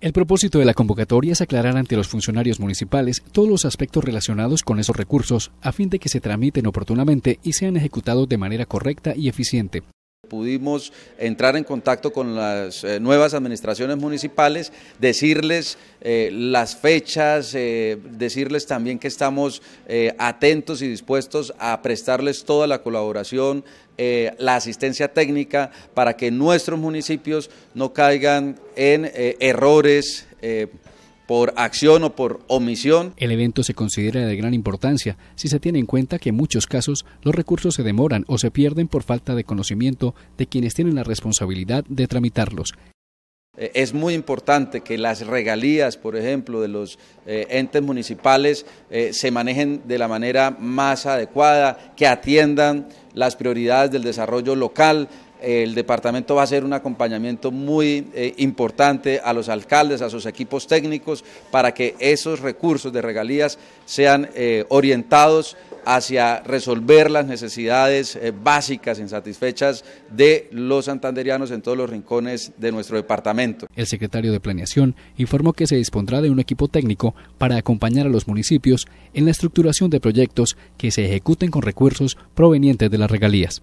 El propósito de la convocatoria es aclarar ante los funcionarios municipales todos los aspectos relacionados con esos recursos a fin de que se tramiten oportunamente y sean ejecutados de manera correcta y eficiente pudimos entrar en contacto con las eh, nuevas administraciones municipales, decirles eh, las fechas, eh, decirles también que estamos atentos y dispuestos a prestarles toda la colaboración, la asistencia técnica para que nuestros municipios no caigan en errores por acción o por omisión. El evento se considera de gran importancia si se tiene en cuenta que en muchos casos los recursos se demoran o se pierden por falta de conocimiento de quienes tienen la responsabilidad de tramitarlos. Eh, es muy importante que las regalías, por ejemplo, de los eh, entes municipales eh, se manejen de la manera más adecuada, que atiendan las prioridades del desarrollo local, el departamento va a hacer un acompañamiento muy eh, importante a los alcaldes, a sus equipos técnicos, para que esos recursos de regalías sean eh, orientados hacia resolver las necesidades eh, básicas insatisfechas de los santanderianos en todos los rincones de nuestro departamento. El secretario de Planeación informó que se dispondrá de un equipo técnico para acompañar a los municipios en la estructuración de proyectos que se ejecuten con recursos provenientes de las regalías.